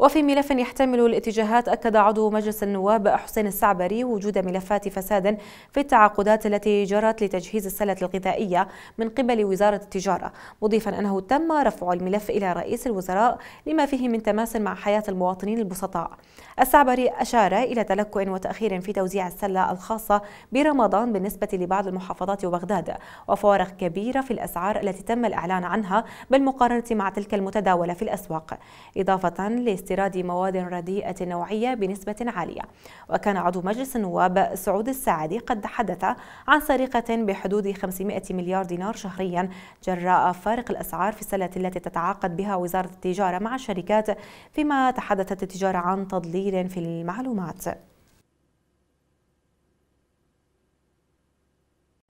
وفي ملف يحتمل الاتجاهات أكد عضو مجلس النواب حسين السعبري وجود ملفات فساد في التعاقدات التي جرت لتجهيز السلة الغذائية من قبل وزارة التجارة مضيفا أنه تم رفع الملف إلى رئيس الوزراء لما فيه من تماس مع حياة المواطنين البسطاء السعبري أشار إلى تلكؤ وتأخير في توزيع السلة الخاصة برمضان بالنسبة لبعض المحافظات وبغداد وفوارق كبيرة في الأسعار التي تم الإعلان عنها بالمقارنة مع تلك المتداولة في الأسواق إضافة لاستثمار استيراد مواد رديئة نوعية بنسبة عالية وكان عضو مجلس النواب سعود السعدي قد حدث عن سرقة بحدود 500 مليار دينار شهريا جراء فارق الأسعار في السله التي تتعاقد بها وزارة التجارة مع الشركات فيما تحدثت التجارة عن تضليل في المعلومات